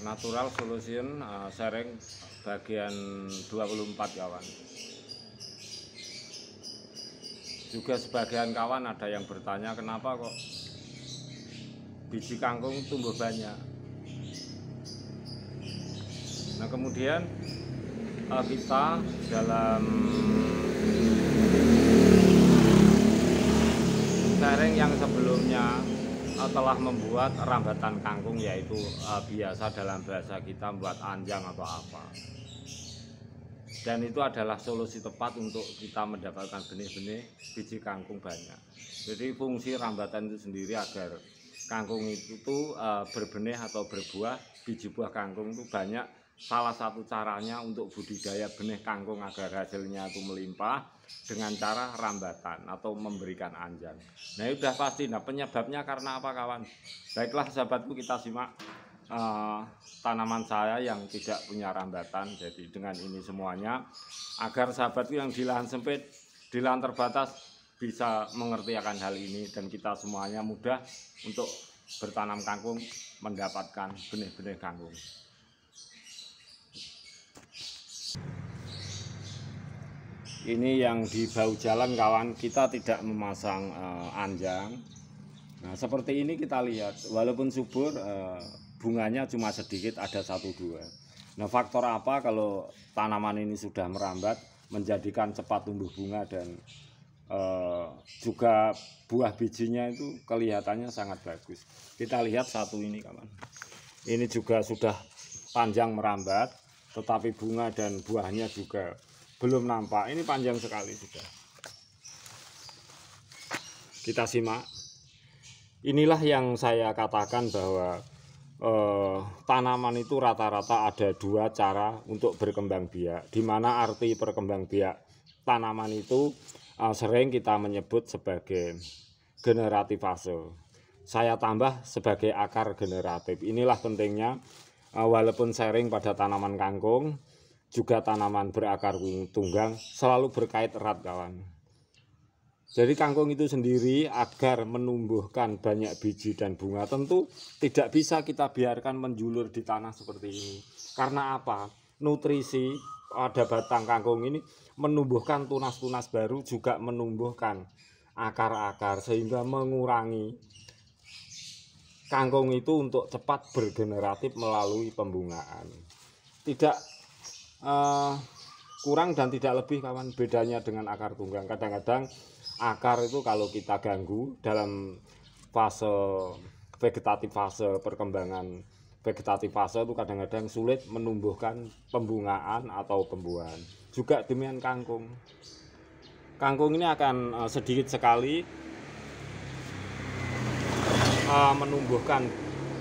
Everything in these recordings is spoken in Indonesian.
Natural Solution uh, sharing bagian 24 kawan. Juga sebagian kawan ada yang bertanya kenapa kok biji kangkung tumbuh banyak. Nah kemudian uh, kita dalam Eh, telah membuat rambatan kangkung yaitu uh, biasa dalam bahasa kita buat anjang atau apa dan itu adalah solusi tepat untuk kita mendapatkan benih-benih biji kangkung banyak jadi fungsi rambatan itu sendiri agar kangkung itu tuh, uh, eh, berbenih atau berbuah biji buah kangkung itu banyak Salah satu caranya untuk budidaya benih kangkung agar hasilnya itu melimpah dengan cara rambatan atau memberikan anjan. Nah, sudah pasti. Nah, penyebabnya karena apa, kawan? Baiklah, sahabatku, kita simak uh, tanaman saya yang tidak punya rambatan. Jadi dengan ini semuanya, agar sahabatku yang di lahan sempit, di lahan terbatas bisa mengerti akan hal ini dan kita semuanya mudah untuk bertanam kangkung mendapatkan benih-benih kangkung ini yang di bahu jalan kawan kita tidak memasang uh, anjang nah seperti ini kita lihat walaupun subur uh, bunganya cuma sedikit ada satu dua nah faktor apa kalau tanaman ini sudah merambat menjadikan cepat tumbuh bunga dan uh, juga buah bijinya itu kelihatannya sangat bagus kita lihat satu ini kawan ini juga sudah panjang merambat tetapi bunga dan buahnya juga belum nampak. Ini panjang sekali sudah. Kita simak. Inilah yang saya katakan bahwa eh, tanaman itu rata-rata ada dua cara untuk berkembang biak. Di mana arti berkembang biak tanaman itu eh, sering kita menyebut sebagai generatif fase. Saya tambah sebagai akar generatif. Inilah pentingnya Ah, walaupun sharing pada tanaman kangkung juga tanaman berakar tunggang selalu berkait erat kawan. Jadi kangkung itu sendiri agar menumbuhkan banyak biji dan bunga tentu tidak bisa kita biarkan menjulur di tanah seperti ini. Karena apa? Nutrisi pada batang kangkung ini menumbuhkan tunas-tunas baru juga menumbuhkan akar-akar sehingga mengurangi kangkung itu untuk cepat bergeneratif melalui pembungaan. Tidak uh, kurang dan tidak lebih kawan bedanya dengan akar tunggang. Kadang-kadang akar itu kalau kita ganggu dalam fase vegetatif fase perkembangan vegetatif fase itu kadang-kadang sulit menumbuhkan pembungaan atau pembuahan. Juga demikian kangkung. Kangkung ini akan eh, sedikit sekali uh, menumbuhkan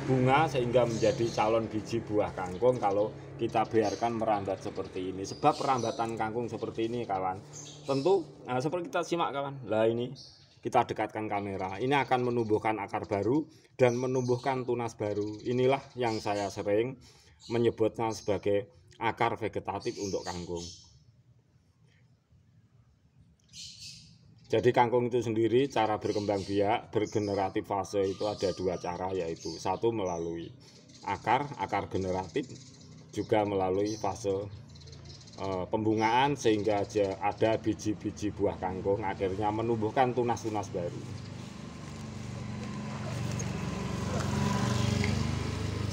bunga sehingga menjadi calon biji buah kangkung kalau kita biarkan merambat seperti ini sebab perambatan kangkung seperti ini kawan tentu nah, seperti kita simak kawan lah ini kita dekatkan kamera ini akan menumbuhkan akar baru dan menumbuhkan tunas baru inilah yang saya sering menyebutnya sebagai akar vegetatif untuk kangkung Jadi kangkung itu sendiri cara berkembang biak bergeneratif fase itu ada dua cara yaitu satu melalui akar akar generatif juga melalui fase e, pembungaan sehingga ada biji-biji buah kangkung akhirnya menumbuhkan tunas-tunas baru.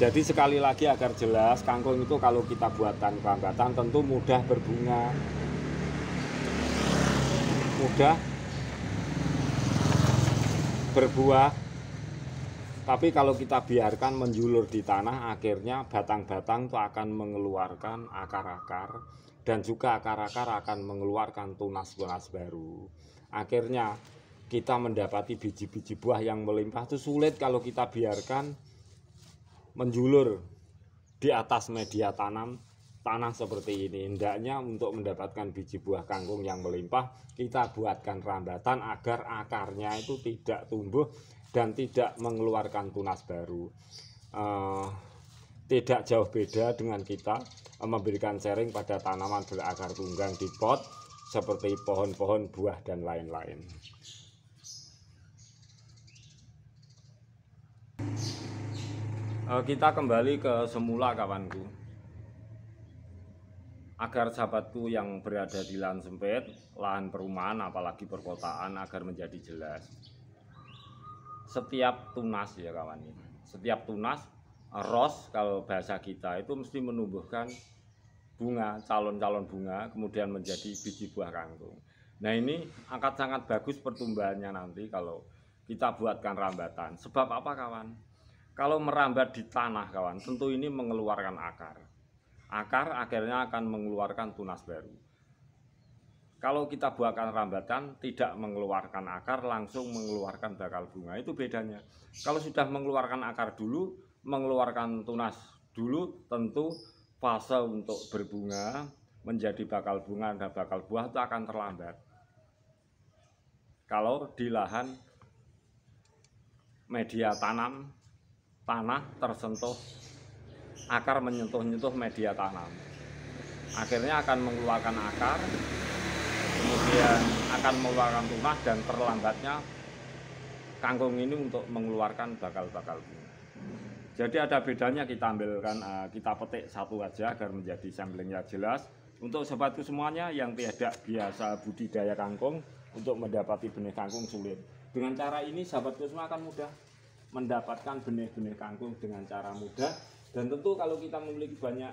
Jadi sekali lagi agar jelas kangkung itu kalau kita buatkan tanpa tentu mudah berbunga mudah berbuah tapi kalau kita biarkan menjulur di tanah akhirnya batang-batang itu akan mengeluarkan akar-akar dan juga akar-akar akan mengeluarkan tunas-tunas baru akhirnya kita mendapati biji-biji buah yang melimpah itu sulit kalau kita biarkan menjulur di atas media tanam tanah seperti ini. Hendaknya untuk mendapatkan biji buah kangkung yang melimpah, kita buatkan rambatan agar akarnya itu tidak tumbuh dan tidak mengeluarkan tunas baru. Uh, tidak jauh beda dengan kita uh, memberikan sharing pada tanaman berakar tunggang di pot seperti pohon-pohon buah dan lain-lain. Uh, kita kembali ke semula kawanku agar sahabatku yang berada di lahan sempit, lahan perumahan apalagi perkotaan agar menjadi jelas. Setiap tunas ya kawan ini. Setiap tunas ros kalau bahasa kita itu mesti menumbuhkan bunga, calon-calon bunga kemudian menjadi biji buah kangkung. Nah, ini akan sangat bagus pertumbuhannya nanti kalau kita buatkan rambatan. Sebab apa kawan? Kalau merambat di tanah kawan, tentu ini mengeluarkan akar akar akhirnya akan mengeluarkan tunas baru. Kalau kita buahkan rambatan tidak mengeluarkan akar langsung mengeluarkan bakal bunga itu bedanya. Kalau sudah mengeluarkan akar dulu, mengeluarkan tunas dulu tentu fase untuk berbunga menjadi bakal bunga dan bakal buah itu akan terlambat. Kalau di lahan media tanam tanah tersentuh akar menyentuh-nyentuh media tanam. Akhirnya akan mengeluarkan akar, kemudian akan mengeluarkan tunas dan terlambatnya kangkung ini untuk mengeluarkan bakal-bakal bunga. Jadi ada bedanya kita ambilkan, eh, kita petik satu aja agar menjadi samplingnya jelas. Untuk sobatku semuanya yang tidak biasa budidaya kangkung, untuk mendapati benih kangkung sulit. Dengan cara ini sahabatku semua akan mudah mendapatkan benih-benih kangkung dengan cara mudah dan tentu kalau kita memiliki banyak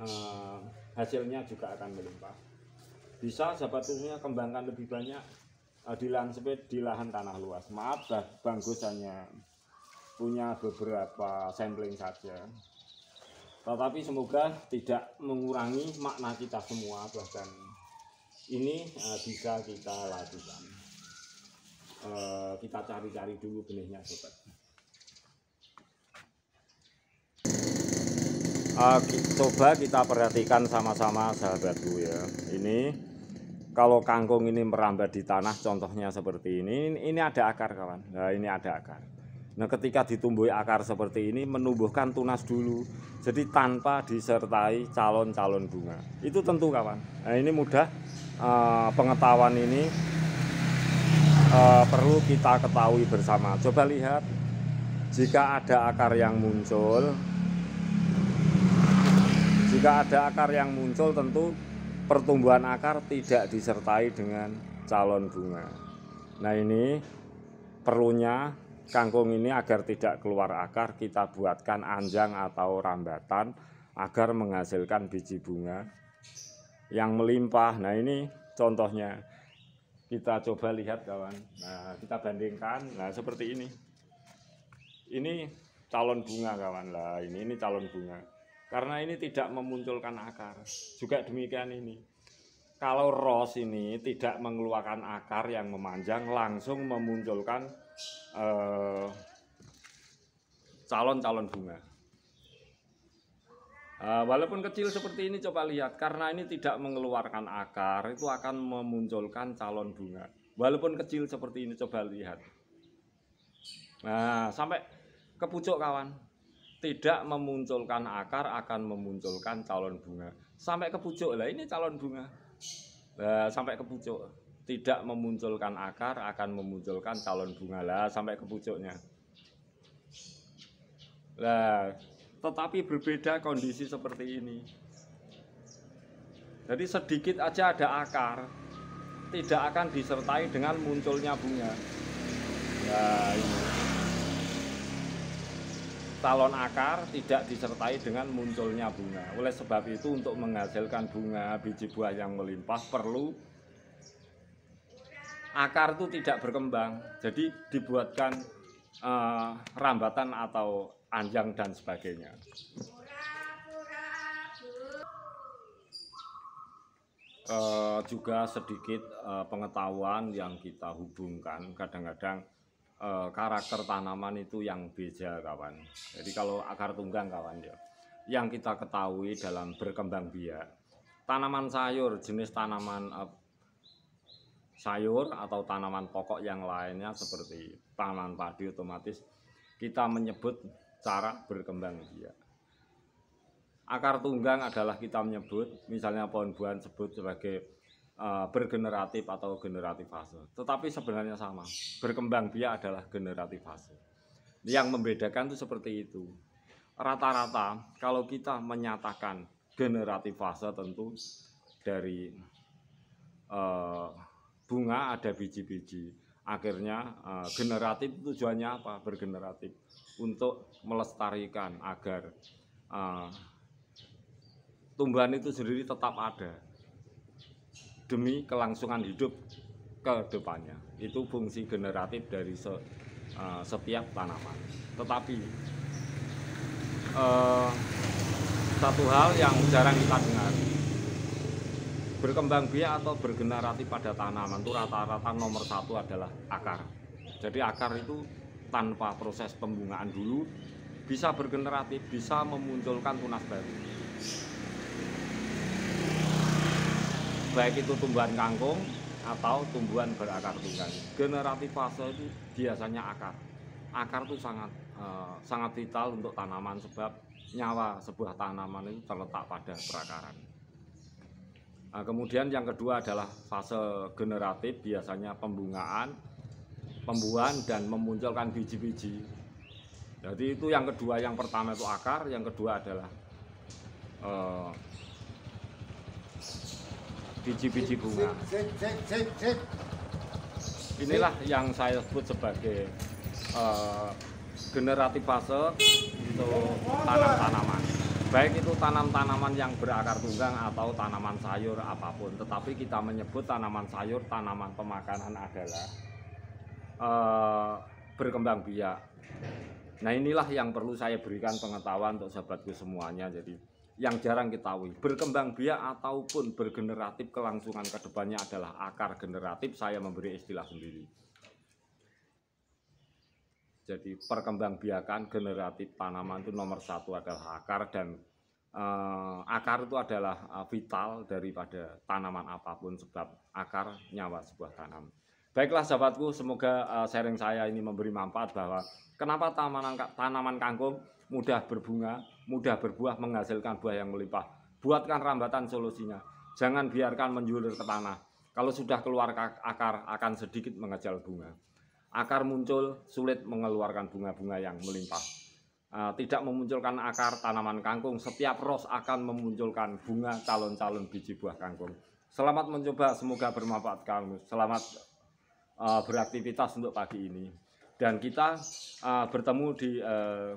eh, hasilnya juga akan melimpah. Bisa sahabat kembangkan lebih banyak eh, di lahan sepeda di lahan tanah luas. Maaf bah, Bang Gus hanya punya beberapa sampling saja. Tetapi semoga tidak mengurangi makna kita semua bahkan ini eh, bisa kita lakukan. Uh, kita cari-cari dulu benihnya sobat uh, coba kita perhatikan sama-sama sahabatku ya ini kalau kangkung ini merambat di tanah contohnya seperti ini ini, ada akar kawan nah ini ada akar nah ketika ditumbuhi akar seperti ini menumbuhkan tunas dulu jadi tanpa disertai calon-calon bunga itu tentu kawan nah ini mudah uh, pengetahuan ini uh, perlu kita ketahui bersama coba lihat jika ada akar yang muncul jika ada akar yang muncul tentu pertumbuhan akar tidak disertai dengan calon bunga nah ini perlunya kangkung ini agar tidak keluar akar kita buatkan anjang atau rambatan agar menghasilkan biji bunga yang melimpah nah ini contohnya kita coba lihat kawan nah kita bandingkan nah seperti ini ini calon bunga kawan lah ini ini calon bunga karena ini tidak memunculkan akar. Juga demikian ini. Kalau ros ini tidak mengeluarkan akar yang memanjang, langsung memunculkan eh, calon-calon eh, bunga. Uh, walaupun kecil seperti ini coba lihat karena ini tidak mengeluarkan akar itu akan memunculkan calon bunga. Walaupun kecil seperti ini coba lihat. Nah, sampai ke pucuk kawan tidak memunculkan akar akan memunculkan calon bunga sampai ke pucuk lah ini calon bunga lah sampai ke pucuk tidak memunculkan akar akan memunculkan calon bunga lah sampai ke pucuknya lah tetapi berbeda kondisi seperti ini jadi sedikit aja ada akar tidak akan disertai dengan munculnya bunga nah, ini talon akar tidak disertai dengan munculnya bunga. Oleh sebab itu untuk menghasilkan bunga biji buah yang melimpah perlu akar itu tidak berkembang. Jadi dibuatkan uh, rambatan atau anjang dan sebagainya. Uh, juga sedikit uh, pengetahuan yang kita hubungkan kadang-kadang uh, karakter tanaman itu yang beda kawan. Jadi kalau akar tunggang kawan ya, yang kita ketahui dalam berkembang biak, tanaman sayur jenis tanaman uh, sayur atau tanaman pokok yang lainnya seperti tanaman padi otomatis kita menyebut cara berkembang biak. Akar tunggang adalah kita menyebut misalnya pohon buahan sebut sebagai Eh, bergeneratif atau generatif fase. Tetapi sebenarnya sama. Berkembang biak adalah generatif fase. Yang membedakan itu seperti itu. Rata-rata kalau kita menyatakan generatif fase tentu dari uh, bunga ada biji-biji. Akhirnya uh, generatif tujuannya apa? Bergeneratif untuk melestarikan agar uh, tumbuhan itu sendiri tetap ada demi kelangsungan hidup ke depannya. Itu fungsi generatif dari se, uh, setiap tanaman. Tetapi uh, satu hal yang jarang kita dengar berkembang biak atau bergeneratif pada tanaman itu rata-rata nomor satu adalah akar. Jadi akar itu tanpa proses pembungaan dulu bisa bergeneratif, bisa memunculkan tunas baru baik itu tumbuhan kangkung atau tumbuhan berakar tunggal Generatif fase itu biasanya akar. Akar itu sangat eh, sangat vital untuk tanaman sebab nyawa sebuah tanaman itu terletak pada perakaran. Nah, kemudian yang kedua adalah fase generatif biasanya pembungaan, pembuahan dan memunculkan biji-biji. Jadi itu yang kedua, yang pertama itu akar, yang kedua adalah eh, biji-biji bunga. Inilah yang saya sebut sebagai uh, eh, generatif fase untuk tanam-tanaman. Baik itu tanam-tanaman yang berakar tunggang atau tanaman sayur apapun. Tetapi kita menyebut tanaman sayur, tanaman pemakanan adalah uh, berkembang biak. Nah inilah yang perlu saya berikan pengetahuan untuk sahabatku semuanya. Jadi yang jarang kita diketahui. Berkembang biak ataupun bergeneratif kelangsungan kedepannya adalah akar generatif, saya memberi istilah sendiri. Jadi perkembangbiakan generatif tanaman itu nomor satu adalah akar dan eh, akar itu adalah eh, vital daripada tanaman apapun sebab akar nyawa sebuah tanaman. Baiklah sahabatku, semoga uh, sharing saya ini memberi manfaat bahwa kenapa tanaman tanaman kangkung mudah berbunga, mudah berbuah menghasilkan buah yang melimpah. Buatkan rambatan solusinya. Jangan biarkan menjulur ke tanah. Kalau sudah keluar akar akan sedikit mengejal bunga. Akar muncul sulit mengeluarkan bunga-bunga yang melimpah. Eh, tidak memunculkan akar tanaman kangkung, setiap ros akan memunculkan bunga calon-calon biji buah kangkung. Selamat mencoba, semoga bermanfaat kamu. Selamat uh, beraktivitas untuk pagi ini. Dan kita uh, bertemu di uh,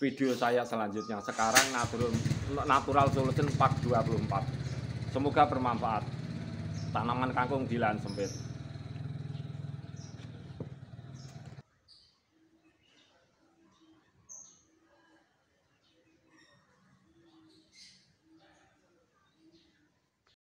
video saya selanjutnya. Sekarang natural, natural solution 424. Semoga bermanfaat. Tanaman kangkung di lahan sempit.